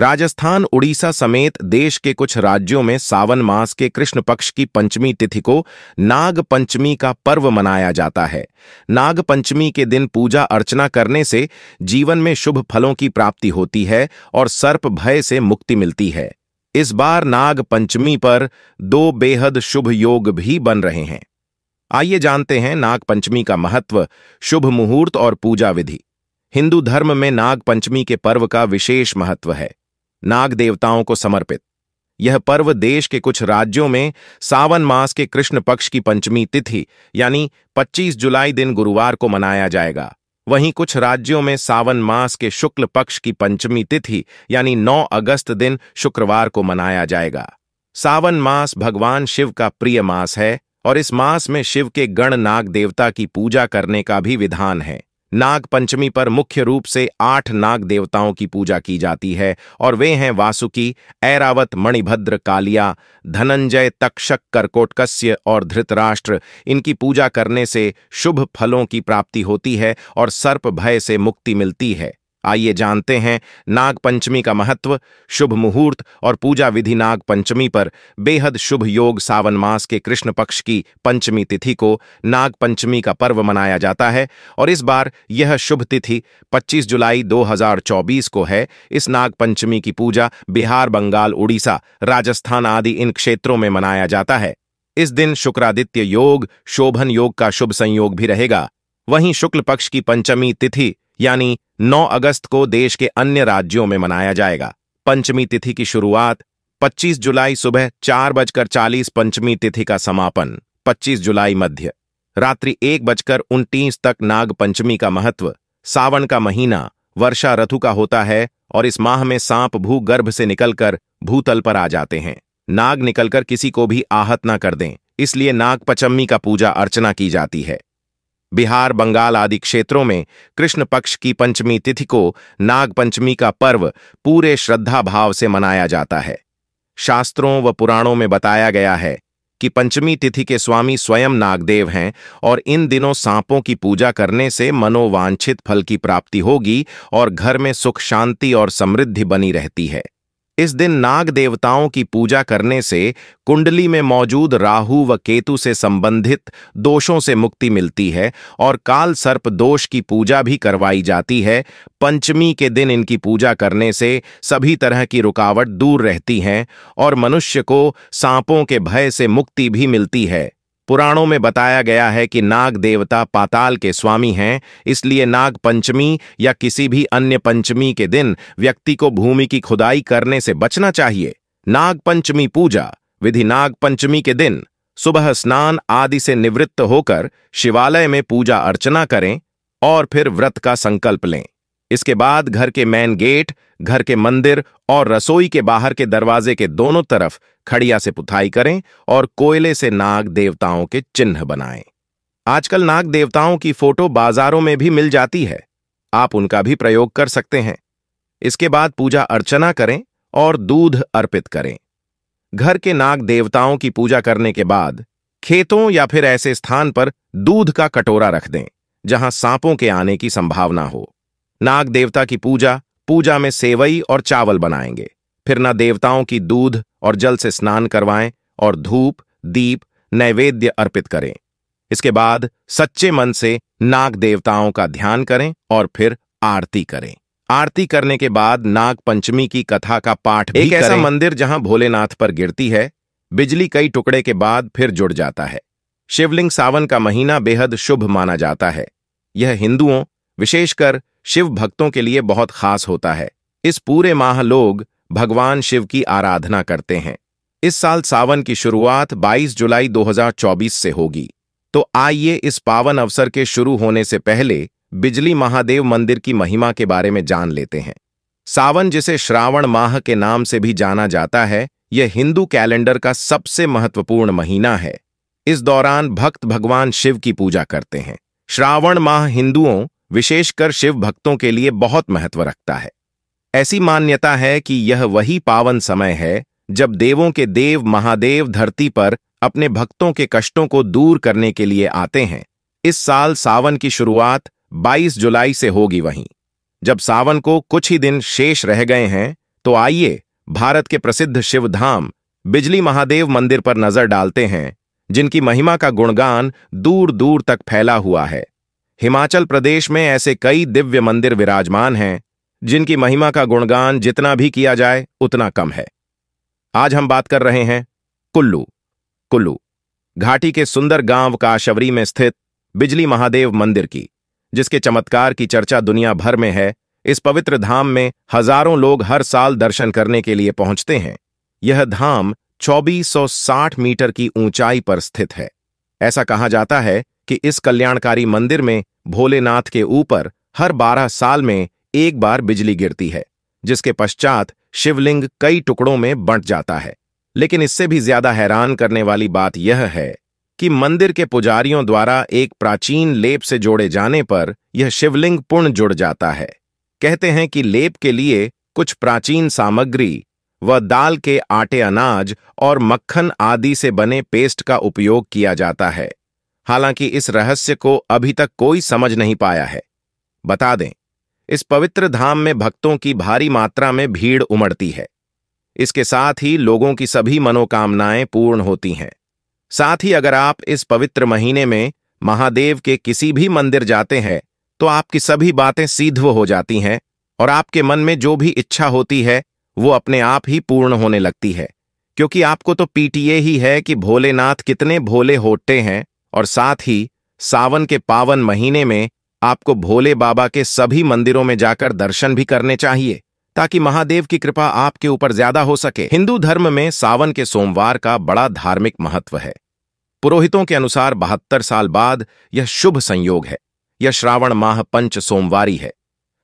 राजस्थान उड़ीसा समेत देश के कुछ राज्यों में सावन मास के कृष्ण पक्ष की पंचमी तिथि को नाग पंचमी का पर्व मनाया जाता है नाग पंचमी के दिन पूजा अर्चना करने से जीवन में शुभ फलों की प्राप्ति होती है और सर्प भय से मुक्ति मिलती है इस बार नाग पंचमी पर दो बेहद शुभ योग भी बन रहे हैं आइए जानते हैं नाग पंचमी का महत्व शुभ मुहूर्त और पूजा विधि हिंदू धर्म में नाग पंचमी के पर्व का विशेष महत्व है नाग देवताओं को समर्पित यह पर्व देश के कुछ राज्यों में सावन मास के कृष्ण पक्ष की पंचमी तिथि यानी 25 जुलाई दिन गुरुवार को मनाया जाएगा वहीं कुछ राज्यों में सावन मास के शुक्ल पक्ष की पंचमी तिथि यानी 9 अगस्त दिन शुक्रवार को मनाया जाएगा सावन मास भगवान शिव का प्रिय मास है और इस मास में शिव के गण नाग देवता की पूजा करने का भी विधान है नाग पंचमी पर मुख्य रूप से आठ नाग देवताओं की पूजा की जाती है और वे हैं वासुकी ऐरावत मणिभद्र कालिया धनंजय तक्षक कर्कोटकस्य और धृतराष्ट्र इनकी पूजा करने से शुभ फलों की प्राप्ति होती है और सर्प भय से मुक्ति मिलती है आइए जानते हैं नाग पंचमी का महत्व शुभ मुहूर्त और पूजा विधि नाग पंचमी पर बेहद शुभ योग सावन मास के कृष्ण पक्ष की पंचमी तिथि को नाग पंचमी का पर्व मनाया जाता है और इस बार यह शुभ तिथि 25 जुलाई 2024 को है इस नाग पंचमी की पूजा बिहार बंगाल उड़ीसा राजस्थान आदि इन क्षेत्रों में मनाया जाता है इस दिन शुक्रादित्य योग शोभन योग का शुभ संयोग भी रहेगा वहीं शुक्ल पक्ष की पंचमी तिथि यानी 9 अगस्त को देश के अन्य राज्यों में मनाया जाएगा पंचमी तिथि की शुरुआत 25 जुलाई सुबह चार बजकर चालीस पंचमी तिथि का समापन 25 जुलाई मध्य रात्रि एक बजकर उनतीस तक नाग पंचमी का महत्व सावन का महीना वर्षा ऋतु का होता है और इस माह में सांप भूगर्भ से निकलकर भूतल पर आ जाते हैं नाग निकलकर किसी को भी आहत ना कर दें इसलिए नाग पंचमी का पूजा अर्चना की जाती है बिहार बंगाल आदि क्षेत्रों में कृष्ण पक्ष की पंचमी तिथि को नाग पंचमी का पर्व पूरे श्रद्धा भाव से मनाया जाता है शास्त्रों व पुराणों में बताया गया है कि पंचमी तिथि के स्वामी स्वयं नागदेव हैं और इन दिनों सांपों की पूजा करने से मनोवांछित फल की प्राप्ति होगी और घर में सुख शांति और समृद्धि बनी रहती है इस दिन नाग देवताओं की पूजा करने से कुंडली में मौजूद राहु व केतु से संबंधित दोषों से मुक्ति मिलती है और काल सर्प दोष की पूजा भी करवाई जाती है पंचमी के दिन इनकी पूजा करने से सभी तरह की रुकावट दूर रहती हैं और मनुष्य को सांपों के भय से मुक्ति भी मिलती है पुराणों में बताया गया है कि नाग देवता पाताल के स्वामी हैं इसलिए नाग पंचमी या किसी भी अन्य पंचमी के दिन व्यक्ति को भूमि की खुदाई करने से बचना चाहिए नाग पंचमी पूजा विधि नाग पंचमी के दिन सुबह स्नान आदि से निवृत्त होकर शिवालय में पूजा अर्चना करें और फिर व्रत का संकल्प लें इसके बाद घर के मेन गेट घर के मंदिर और रसोई के बाहर के दरवाजे के दोनों तरफ खड़िया से पुथाई करें और कोयले से नाग देवताओं के चिन्ह बनाएं। आजकल नाग देवताओं की फोटो बाजारों में भी मिल जाती है आप उनका भी प्रयोग कर सकते हैं इसके बाद पूजा अर्चना करें और दूध अर्पित करें घर के नाग देवताओं की पूजा करने के बाद खेतों या फिर ऐसे स्थान पर दूध का कटोरा रख दें जहां सांपों के आने की संभावना हो नाग देवता की पूजा पूजा में सेवई और चावल बनाएंगे फिर न देवताओं की दूध और जल से स्नान करवाएं और धूप दीप नैवेद्य अर्पित करें इसके बाद सच्चे मन से नाग देवताओं का ध्यान करें और फिर आरती करें आरती करने के बाद नाग पंचमी की कथा का पाठ एक ऐसा मंदिर जहां भोलेनाथ पर गिरती है बिजली कई टुकड़े के बाद फिर जुड़ जाता है शिवलिंग सावन का महीना बेहद शुभ माना जाता है यह हिंदुओं विशेषकर शिव भक्तों के लिए बहुत खास होता है इस पूरे माह लोग भगवान शिव की आराधना करते हैं इस साल सावन की शुरुआत 22 जुलाई 2024 से होगी तो आइए इस पावन अवसर के शुरू होने से पहले बिजली महादेव मंदिर की महिमा के बारे में जान लेते हैं सावन जिसे श्रावण माह के नाम से भी जाना जाता है यह हिंदू कैलेंडर का सबसे महत्वपूर्ण महीना है इस दौरान भक्त भगवान शिव की पूजा करते हैं श्रावण माह हिंदुओं विशेषकर शिव भक्तों के लिए बहुत महत्व रखता है ऐसी मान्यता है कि यह वही पावन समय है जब देवों के देव महादेव धरती पर अपने भक्तों के कष्टों को दूर करने के लिए आते हैं इस साल सावन की शुरुआत 22 जुलाई से होगी वहीं जब सावन को कुछ ही दिन शेष रह गए हैं तो आइए भारत के प्रसिद्ध शिवधाम बिजली महादेव मंदिर पर नजर डालते हैं जिनकी महिमा का गुणगान दूर दूर तक फैला हुआ है हिमाचल प्रदेश में ऐसे कई दिव्य मंदिर विराजमान हैं जिनकी महिमा का गुणगान जितना भी किया जाए उतना कम है आज हम बात कर रहे हैं कुल्लू कुल्लू घाटी के सुंदर गांव काशवरी में स्थित बिजली महादेव मंदिर की जिसके चमत्कार की चर्चा दुनिया भर में है इस पवित्र धाम में हजारों लोग हर साल दर्शन करने के लिए पहुंचते हैं यह धाम 2460 मीटर की ऊंचाई पर स्थित है ऐसा कहा जाता है कि इस कल्याणकारी मंदिर में भोलेनाथ के ऊपर हर बारह साल में एक बार बिजली गिरती है जिसके पश्चात शिवलिंग कई टुकड़ों में बंट जाता है लेकिन इससे भी ज्यादा हैरान करने वाली बात यह है कि मंदिर के पुजारियों द्वारा एक प्राचीन लेप से जोड़े जाने पर यह शिवलिंग पूर्ण जुड़ जाता है कहते हैं कि लेप के लिए कुछ प्राचीन सामग्री व दाल के आटे अनाज और मक्खन आदि से बने पेस्ट का उपयोग किया जाता है हालांकि इस रहस्य को अभी तक कोई समझ नहीं पाया है बता दें इस पवित्र धाम में भक्तों की भारी मात्रा में भीड़ उमड़ती है इसके साथ ही लोगों की सभी मनोकामनाएं पूर्ण होती हैं साथ ही अगर आप इस पवित्र महीने में महादेव के किसी भी मंदिर जाते हैं तो आपकी सभी बातें सीध्व हो जाती हैं और आपके मन में जो भी इच्छा होती है वो अपने आप ही पूर्ण होने लगती है क्योंकि आपको तो पीटीए ही है कि भोलेनाथ कितने भोले होते हैं और साथ ही सावन के पावन महीने में आपको भोले बाबा के सभी मंदिरों में जाकर दर्शन भी करने चाहिए ताकि महादेव की कृपा आपके ऊपर ज्यादा हो सके हिंदू धर्म में सावन के सोमवार का बड़ा धार्मिक महत्व है पुरोहितों के अनुसार बहत्तर साल बाद यह शुभ संयोग है यह श्रावण माह पंच सोमवारी है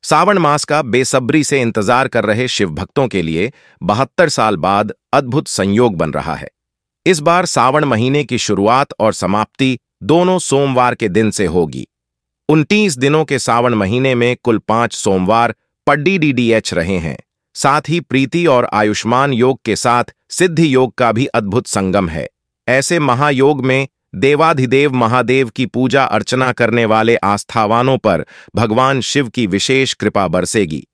सावन मास का बेसब्री से इंतजार कर रहे शिव भक्तों के लिए बहत्तर साल बाद अद्भुत संयोग बन रहा है इस बार सावण महीने की शुरुआत और समाप्ति दोनों सोमवार के दिन से होगी उनतीस दिनों के सावन महीने में कुल पांच सोमवार पड्डी डीडीएच रहे हैं साथ ही प्रीति और आयुष्मान योग के साथ सिद्धि योग का भी अद्भुत संगम है ऐसे महायोग में देवाधिदेव महादेव की पूजा अर्चना करने वाले आस्थावानों पर भगवान शिव की विशेष कृपा बरसेगी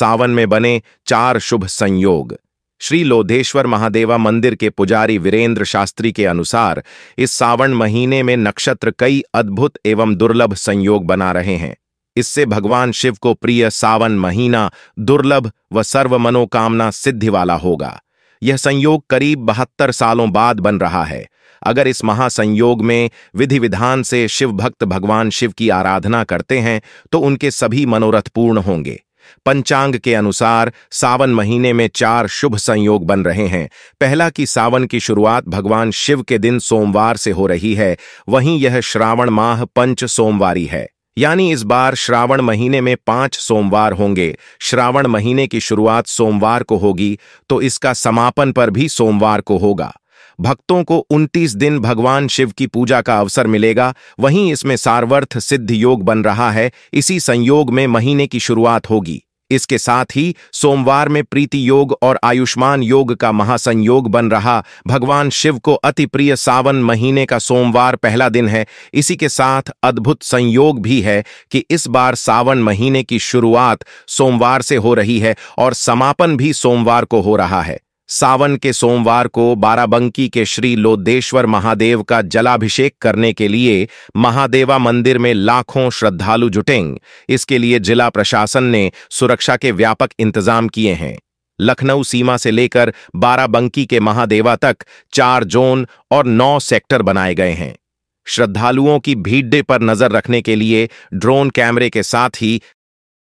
सावन में बने चार शुभ संयोग श्री लोधेश्वर महादेवा मंदिर के पुजारी वीरेंद्र शास्त्री के अनुसार इस सावन महीने में नक्षत्र कई अद्भुत एवं दुर्लभ संयोग बना रहे हैं इससे भगवान शिव को प्रिय सावन महीना दुर्लभ व सर्व मनोकामना सिद्धि वाला होगा यह संयोग करीब बहत्तर सालों बाद बन रहा है अगर इस महासंयोग में विधि विधान से शिव भक्त भगवान शिव की आराधना करते हैं तो उनके सभी मनोरथ पूर्ण होंगे पंचांग के अनुसार सावन महीने में चार शुभ संयोग बन रहे हैं पहला कि सावन की शुरुआत भगवान शिव के दिन सोमवार से हो रही है वहीं यह श्रावण माह पंच सोमवारी है यानी इस बार श्रावण महीने में पांच सोमवार होंगे श्रावण महीने की शुरुआत सोमवार को होगी तो इसका समापन पर भी सोमवार को होगा भक्तों को 29 दिन भगवान शिव की पूजा का अवसर मिलेगा वहीं इसमें सार्वर्थ सिद्ध योग बन रहा है इसी संयोग में महीने की शुरुआत होगी इसके साथ ही सोमवार में प्रीति योग और आयुष्मान योग का महासंयोग बन रहा भगवान शिव को अति प्रिय सावन महीने का सोमवार पहला दिन है इसी के साथ अद्भुत संयोग भी है कि इस बार सावन महीने की शुरुआत सोमवार से हो रही है और समापन भी सोमवार को हो रहा है सावन के सोमवार को बाराबंकी के श्री लोदेश्वर महादेव का जलाभिषेक करने के लिए महादेवा मंदिर में लाखों श्रद्धालु जुटेंगे इसके लिए जिला प्रशासन ने सुरक्षा के व्यापक इंतजाम किए हैं लखनऊ सीमा से लेकर बाराबंकी के महादेवा तक चार जोन और नौ सेक्टर बनाए गए हैं श्रद्धालुओं की भीड़ पर नजर रखने के लिए ड्रोन कैमरे के साथ ही